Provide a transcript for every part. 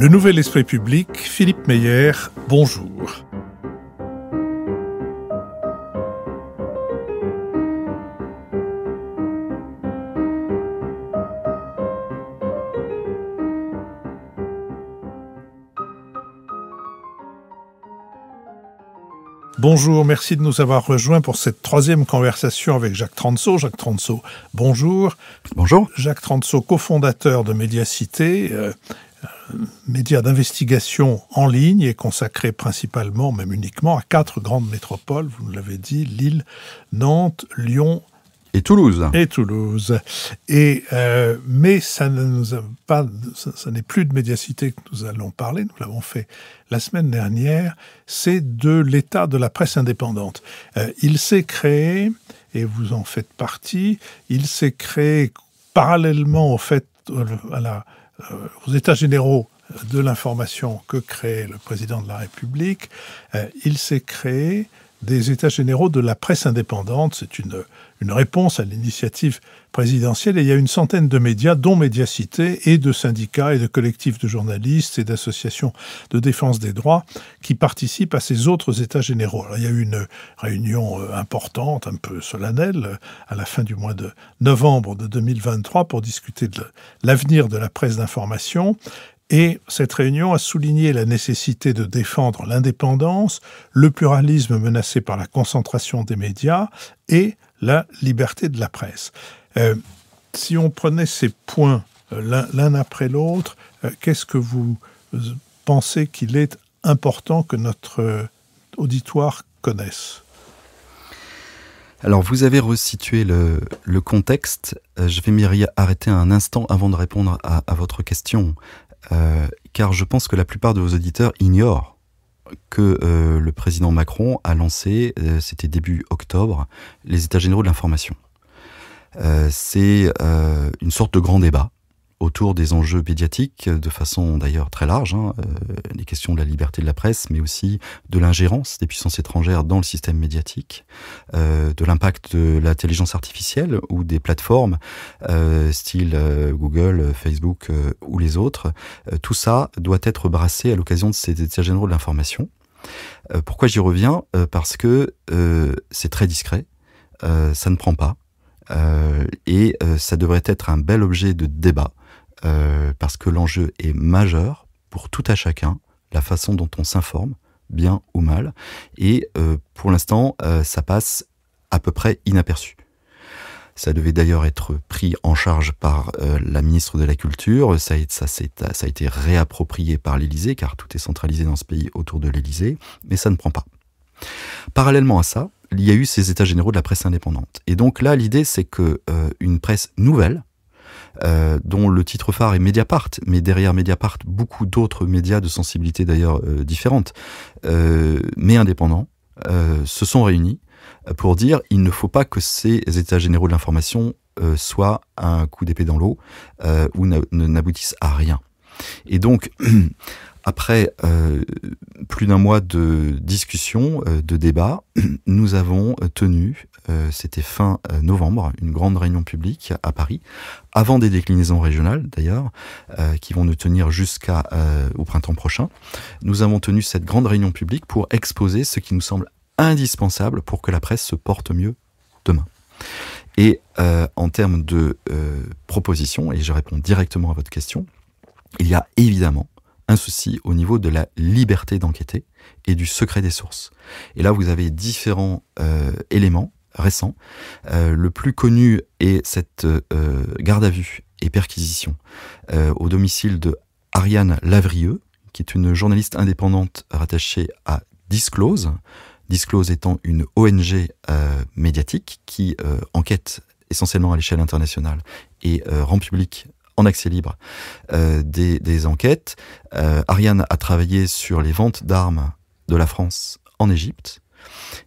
Le Nouvel Esprit Public, Philippe Meyer, bonjour. Bonjour, merci de nous avoir rejoints pour cette troisième conversation avec Jacques Transo. Jacques Transo, bonjour. Bonjour. Jacques Transo, cofondateur de Médiacité, euh, média d'investigation en ligne et consacré principalement, même uniquement, à quatre grandes métropoles, vous nous l'avez dit, Lille, Nantes, Lyon, et Toulouse. Et Toulouse. Et, euh, mais ça n'est plus de médiacité que nous allons parler, nous l'avons fait la semaine dernière, c'est de l'état de la presse indépendante. Euh, il s'est créé, et vous en faites partie, il s'est créé parallèlement au fait, euh, à la, euh, aux États généraux euh, de l'information que crée le président de la République, euh, il s'est créé des États généraux de la presse indépendante. C'est une une réponse à l'initiative présidentielle et il y a une centaine de médias, dont Médiacité et de syndicats et de collectifs de journalistes et d'associations de défense des droits qui participent à ces autres états généraux. Alors, il y a eu une réunion euh, importante, un peu solennelle, euh, à la fin du mois de novembre de 2023 pour discuter de l'avenir de la presse d'information et cette réunion a souligné la nécessité de défendre l'indépendance, le pluralisme menacé par la concentration des médias et la liberté de la presse. Euh, si on prenait ces points euh, l'un après l'autre, euh, qu'est-ce que vous pensez qu'il est important que notre auditoire connaisse alors vous avez resitué le, contexte, je vais m'y arrêter un instant avant de répondre à votre question, car je pense que la plupart de vos auditeurs ignorent que euh, le président Macron a lancé, euh, c'était début octobre, les États généraux de l'information. Euh, c'est une sorte de grand débat autour des enjeux médiatiques, euh, de façon d'ailleurs très large, hein, euh, les questions de la liberté de la presse, mais aussi de l'ingérence des puissances étrangères dans le système médiatique, euh, de l'impact de l'intelligence artificielle ou des plateformes style Google, Facebook ou les autres. tout ça doit être brassé à l'occasion de ces états généraux de l'information. pourquoi j'y reviens Parce que c'est très discret, ça ne prend pas. et ça devrait être un bel objet de débat euh, parce que l'enjeu est majeur pour tout à chacun, la façon dont on s'informe, bien ou mal, et euh, pour l'instant, euh, ça passe à peu près inaperçu. Ça devait d'ailleurs être pris en charge par la ministre de la Culture. Ça, ça, ça a été réapproprié par l'Élysée, car tout est centralisé dans ce pays autour de l'Élysée, mais ça ne prend pas. Parallèlement à ça, il y a eu ces états généraux de la presse indépendante. Et donc là, l'idée, c'est que une presse nouvelle euh, dont le titre phare est Mediapart, mais derrière Mediapart, beaucoup d'autres médias de sensibilité d'ailleurs euh, différentes, euh, mais indépendants, se sont réunis pour dire il ne faut pas que ces états généraux de l'information soient un coup d'épée dans l'eau ou n'aboutissent à rien. Et donc, après plus d'un mois de discussion, de débat, nous avons tenu euh, c'était fin euh, novembre, une grande réunion publique à Paris, avant des déclinaisons régionales d'ailleurs, euh, qui vont nous tenir jusqu'à au printemps prochain. Nous avons tenu cette grande réunion publique pour exposer ce qui nous semble indispensable pour que la presse se porte mieux demain. Et en termes de propositions, et je réponds directement à votre question, il y a évidemment un souci au niveau de la liberté d'enquêter et du secret des sources. Et là, vous avez différents éléments récent. Euh, le plus connu est cette euh, euh, garde à vue et perquisition au domicile de Ariane Lavrieux, qui est une journaliste indépendante rattachée à Disclose, Disclose étant une ONG médiatique qui enquête essentiellement à l'échelle internationale et rend public en accès libre des, des, enquêtes. Ariane a travaillé sur les ventes d'armes de la France en Égypte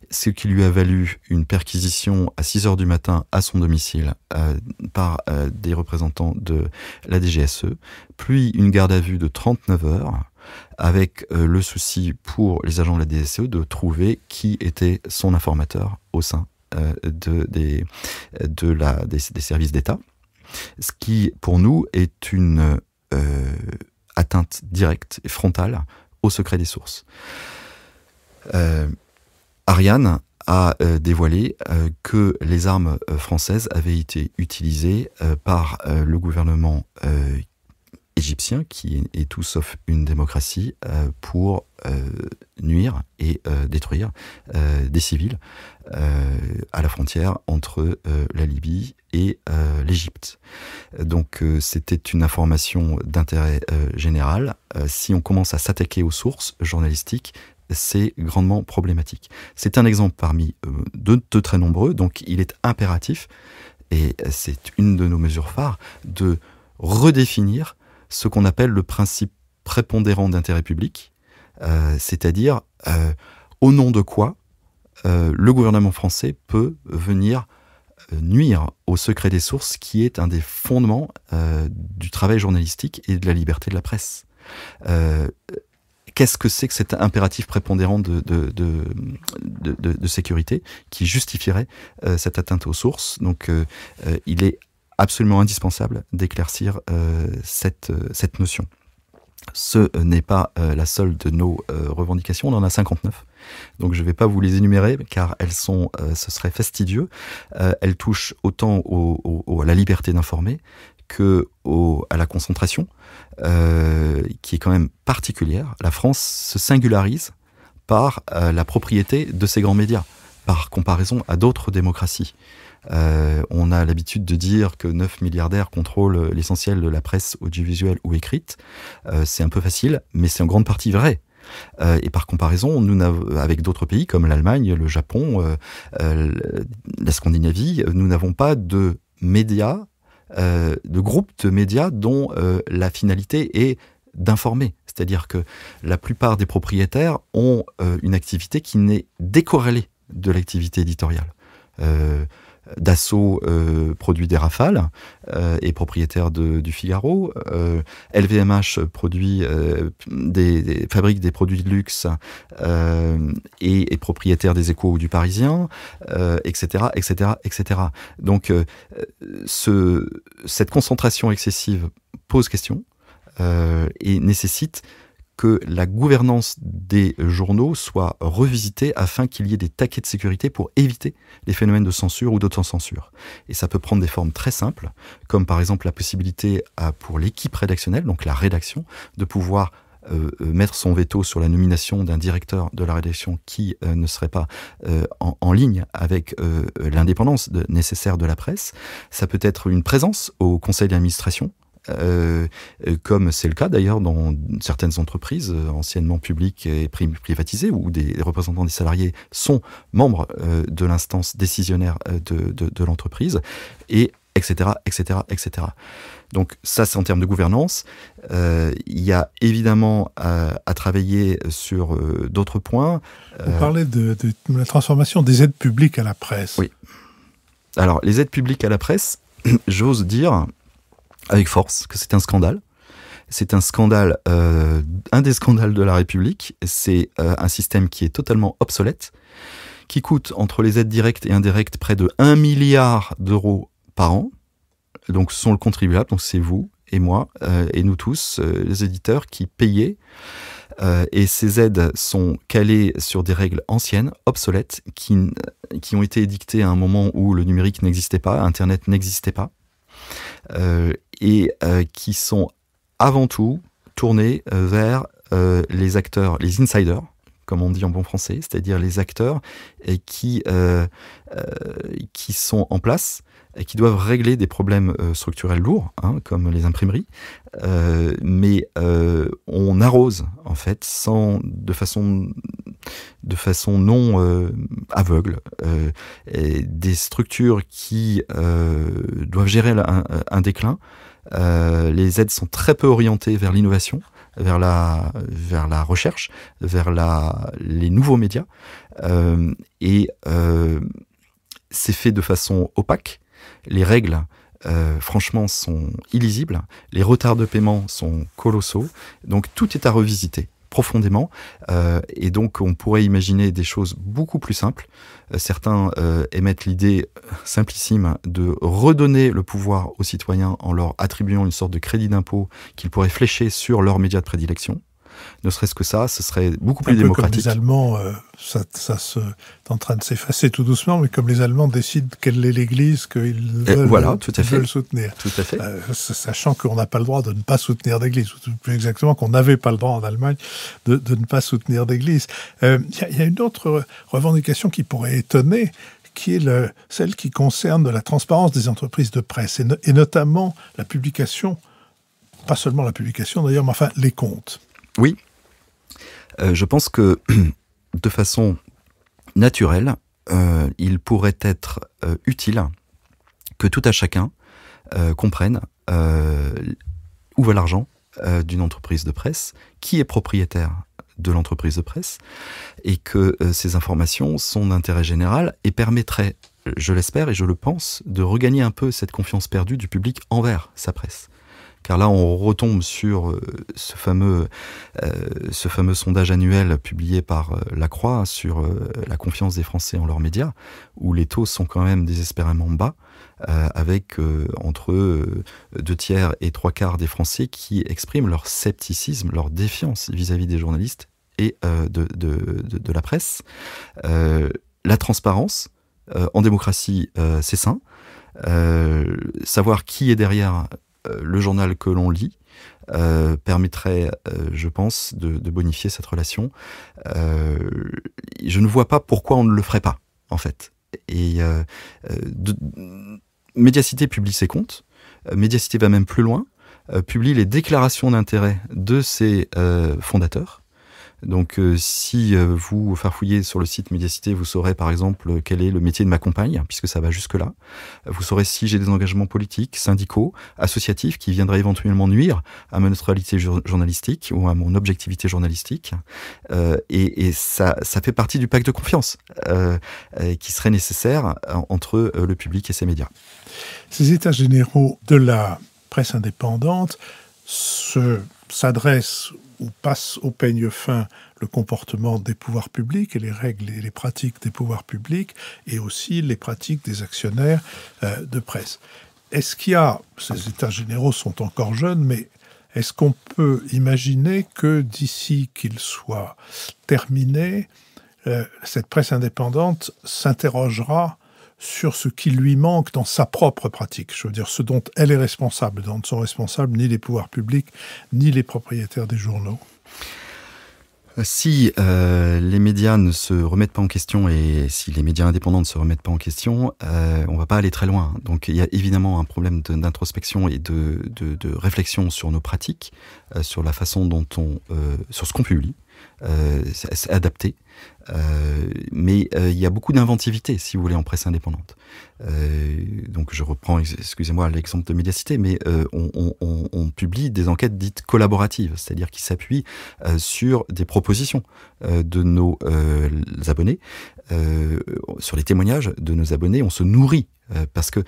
ce qui lui a valu une perquisition à 6 h du matin à son domicile euh, par euh, des représentants de la DGSE, puis une garde à vue de 39 heures avec euh, le souci pour les agents de la DSE de trouver qui était son informateur au sein des, des services d'État, ce qui pour nous est une atteinte directe et frontale au secret des sources. Ariane a euh, dévoilé euh, que les armes euh, françaises avaient été utilisées par le gouvernement égyptien, qui est tout sauf une démocratie, pour nuire et détruire des civils à la frontière entre la Libye et l'Égypte. Donc c'était une information d'intérêt général. si on commence à s'attaquer aux sources journalistiques, c'est grandement problématique. C'est un exemple parmi euh, de, très nombreux, donc il est impératif, et c'est une de nos mesures phares, de redéfinir ce qu'on appelle le principe prépondérant d'intérêt public, euh, c'est-à-dire euh, au nom de quoi le gouvernement français peut venir nuire au secret des sources qui est un des fondements du travail journalistique et de la liberté de la presse qu'est-ce que c'est que cet impératif prépondérant de, sécurité qui justifierait euh, cette atteinte aux sources. Donc euh, euh, il est absolument indispensable d'éclaircir cette, notion. Ce n'est pas la seule de nos revendications, on en a 59. Donc je ne vais pas vous les énumérer car elles sont, ce serait fastidieux. elles touchent autant à la liberté d'informer que à la concentration, euh, qui est quand même particulière. La France se singularise par euh, la propriété de ses grands médias, par comparaison à d'autres démocraties. Euh, on a l'habitude de dire que 9 milliardaires contrôlent l'essentiel de la presse audiovisuelle ou écrite. c'est un peu facile, mais c'est en grande partie vrai et par comparaison, nous avec d'autres pays comme l'Allemagne, le Japon, la Scandinavie, nous n'avons pas de médias euh, de groupes de médias dont euh, la finalité est d'informer. C'est-à-dire que la plupart des propriétaires ont euh, une activité qui n'est décorrélée de l'activité éditoriale. Dassault euh, produit des Rafales euh, et propriétaire du Figaro. LVMH euh, produit des, fabrique des produits de luxe et est propriétaire des Échos ou du Parisien, etc., etc., etc. Donc, cette concentration excessive pose question et nécessite que la gouvernance des journaux soit revisitée afin qu'il y ait des taquets de sécurité pour éviter les phénomènes de censure ou d'autocensure. Et ça peut prendre des formes très simples, comme par exemple la possibilité pour l'équipe rédactionnelle, donc la rédaction, de pouvoir euh, euh, mettre son veto sur la nomination d'un directeur de la rédaction qui euh, ne serait pas en, ligne avec l'indépendance nécessaire de la presse. Ça peut être une présence au conseil d'administration euh, comme c'est le cas d'ailleurs dans certaines entreprises euh, anciennement publiques et privatisées, où des représentants des salariés sont membres euh, de l'instance décisionnaire de, l'entreprise, et etc., etc., etc. Donc ça, c'est en termes de gouvernance. il y a évidemment à, travailler sur d'autres points. Vous parlez de, de, la transformation des aides publiques à la presse. Oui. Alors, les aides publiques à la presse, j'ose dire, avec force que c'est un scandale. C'est un scandale, euh, un des scandales de la République. C'est euh, un système qui est totalement obsolète, qui coûte entre les aides directes et indirectes près de 1 milliard d'euros par an. Donc, ce sont le contribuable, donc c'est vous et moi euh, et nous tous, les éditeurs, qui payez. et ces aides sont calées sur des règles anciennes, obsolètes, qui, qui ont été édictées à un moment où le numérique n'existait pas, Internet n'existait pas et euh, qui sont avant tout tournés euh, vers euh, les acteurs, les insiders, comme on dit en bon français, c'est-à-dire les acteurs et qui, qui sont en place et qui doivent régler des problèmes structurels lourds, hein, comme les imprimeries, mais on arrose en fait sans, de, façon, de façon non aveugle des structures qui doivent gérer un déclin euh, les aides sont très peu orientées vers l'innovation, vers la, recherche, vers les nouveaux médias. Euh, et euh, c'est fait de façon opaque. Les règles, franchement, sont illisibles. Les retards de paiement sont colossaux. Donc tout est à revisiter profondément. Euh, et donc, on pourrait imaginer des choses beaucoup plus simples. Euh, certains euh, émettent l'idée simplissime de redonner le pouvoir aux citoyens en leur attribuant une sorte de crédit d'impôt qu'ils pourraient flécher sur leurs médias de prédilection ne serait-ce que ça, ce serait beaucoup plus démocratique. Comme les Allemands, euh, ça, se, est en train de s'effacer tout doucement, mais comme les Allemands décident quelle est l'Église qu'ils veulent, voilà, tout à fait. soutenir. Tout à fait. Euh, sachant qu'on n'a pas le droit de ne pas soutenir l'Église. ou plus exactement qu'on n'avait pas le droit en Allemagne de, ne pas soutenir l'Église. Euh, il y, a une autre revendication qui pourrait étonner, qui est celle qui concerne la transparence des entreprises de presse et, et notamment la publication, pas seulement la publication d'ailleurs, mais enfin les comptes. Oui, euh, je pense que de façon naturelle, euh, il pourrait être euh, utile que tout à chacun comprenne où va l'argent d'une entreprise de presse, qui est propriétaire de l'entreprise de presse, et que ces informations sont d'intérêt général et permettraient, je l'espère et je le pense, de regagner un peu cette confiance perdue du public envers sa presse car là on retombe sur euh, ce fameux, euh, ce fameux sondage annuel publié par euh, La Croix sur la confiance des Français en leurs médias, où les taux sont quand même désespérément bas. avec entre deux tiers et trois quarts des Français qui expriment leur scepticisme, leur défiance vis-à-vis des journalistes et de, de, la presse. la transparence, en démocratie, c'est sain. savoir qui est derrière euh, le journal que l'on lit euh, permettrait, euh, je pense, de, bonifier cette relation. je ne vois pas pourquoi on ne le ferait pas, en fait. Et de, Médiacité publie ses comptes. Médiacité va même plus loin, publie les déclarations d'intérêt de ses fondateurs donc, euh, si euh, vous farfouillez sur le site Médiacité, vous saurez par exemple euh, quel est le métier de ma compagne, puisque ça va jusque-là. Vous saurez si j'ai des engagements politiques, syndicaux, associatifs qui viendraient éventuellement nuire à ma neutralité journalistique ou à mon objectivité journalistique. et, ça, ça, fait partie du pacte de confiance qui serait nécessaire entre le public et ses médias. Ces états généraux de la presse indépendante s'adressent où passe au peigne fin le comportement des pouvoirs publics et les règles et les pratiques des pouvoirs publics et aussi les pratiques des actionnaires euh, de presse. Est-ce qu'il y a, ces États généraux sont encore jeunes, mais est-ce qu'on peut imaginer que d'ici qu'ils soient terminés, euh, cette presse indépendante s'interrogera sur ce qui lui manque dans sa propre pratique, je veux dire ce dont elle est responsable, dont ne sont responsables ni les pouvoirs publics, ni les propriétaires des journaux. Si euh, les médias ne se remettent pas en question et si les médias indépendants ne se remettent pas en question, euh, on ne va pas aller très loin. Donc il y a évidemment un problème d'introspection et de, réflexion sur nos pratiques, euh, sur la façon dont on, sur ce qu'on publie, euh, adapté euh, mais euh, il y a beaucoup d'inventivité, si vous voulez, en presse indépendante. Euh, donc je reprends, excusez-moi, l'exemple de Médiacité, mais on, on, publie des enquêtes dites collaboratives, c'est-à-dire qui s'appuient sur des propositions de nos abonnés, sur les témoignages de nos abonnés. On se nourrit parce que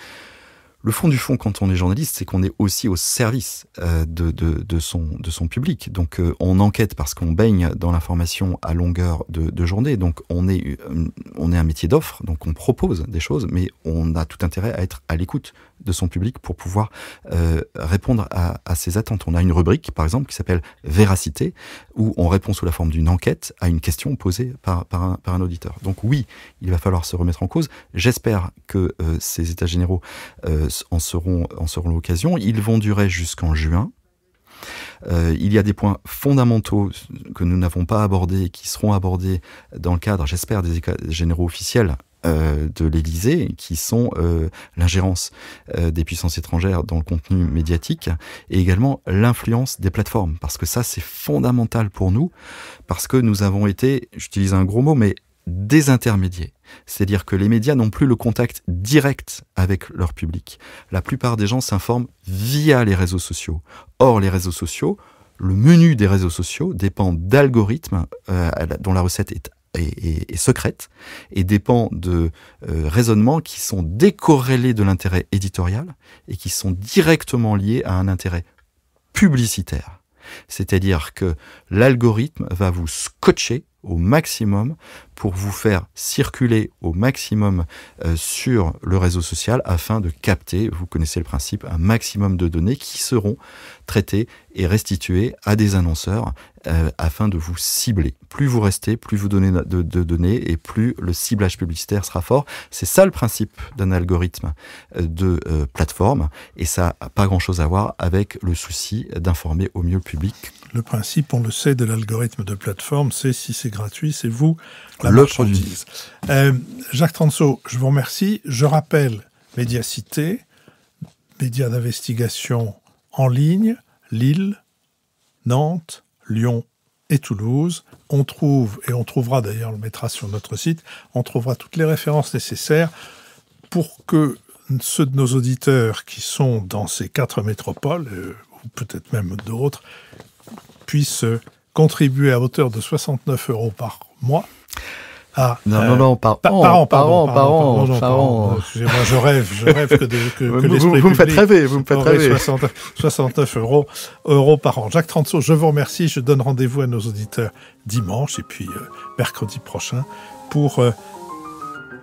le fond du fond, quand on est journaliste, c'est qu'on est aussi au service euh, de, son, de son public. Donc, euh, on enquête parce qu'on baigne dans l'information à longueur de, journée. Donc, on est, euh, on est un métier d'offre, donc on propose des choses, mais on a tout intérêt à être à l'écoute de son public pour pouvoir euh, répondre à, ses attentes. On a une rubrique, par exemple, qui s'appelle Véracité, où on répond sous la forme d'une enquête à une question posée par, un, auditeur. Donc oui, il va falloir se remettre en cause. J'espère que euh, ces États généraux euh, en seront, l'occasion. Ils vont durer jusqu'en juin. il y a des points fondamentaux que nous n'avons pas abordés et qui seront abordés dans le cadre, j'espère, des états généraux officiels euh, de l'Élysée, qui sont euh, l'ingérence euh, des puissances étrangères dans le contenu médiatique et également l'influence des plateformes. Parce que ça, c'est fondamental pour nous, parce que nous avons été, j'utilise un gros mot, mais intermédiaires, C'est-à-dire que les médias n'ont plus le contact direct avec leur public. La plupart des gens s'informent via les réseaux sociaux. Or, les réseaux sociaux, le menu des réseaux sociaux dépend d'algorithmes euh, dont la recette est et, secrète et dépend de euh, raisonnements qui sont décorrélés de l'intérêt éditorial et qui sont directement liés à un intérêt publicitaire. C'est-à-dire que l'algorithme va vous scotcher au maximum pour vous faire circuler au maximum euh, sur le réseau social afin de capter, vous connaissez le principe, un maximum de données qui seront traitées et restituées à des annonceurs euh, afin de vous cibler. Plus vous restez, plus vous donnez de, données et plus le ciblage publicitaire sera fort. C'est ça le principe d'un algorithme euh, de plateforme et ça n'a pas grand-chose à voir avec le souci d'informer au mieux le public. Le principe, on le sait, de l'algorithme de plateforme, c'est si c'est gratuit, c'est vous euh, Jacques Transo, je vous remercie. Je rappelle Cité, médias d'investigation en ligne, Lille, Nantes, Lyon et Toulouse. On trouve, et on trouvera d'ailleurs, on le mettra sur notre site, on trouvera toutes les références nécessaires pour que ceux de nos auditeurs qui sont dans ces quatre métropoles, euh, ou peut-être même d'autres, puissent contribuer à hauteur de 69 euros par mois ah, non, euh, non, non, par, an, par an, par an, Excusez-moi, je rêve, je rêve que, des, que, vous, me faites rêver, vous me faites rêver. 69 euros, par an. Jacques Transo, je vous remercie. Je donne rendez-vous à nos auditeurs dimanche et puis euh, mercredi prochain pour euh,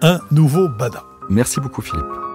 un nouveau Bada. Merci beaucoup, Philippe.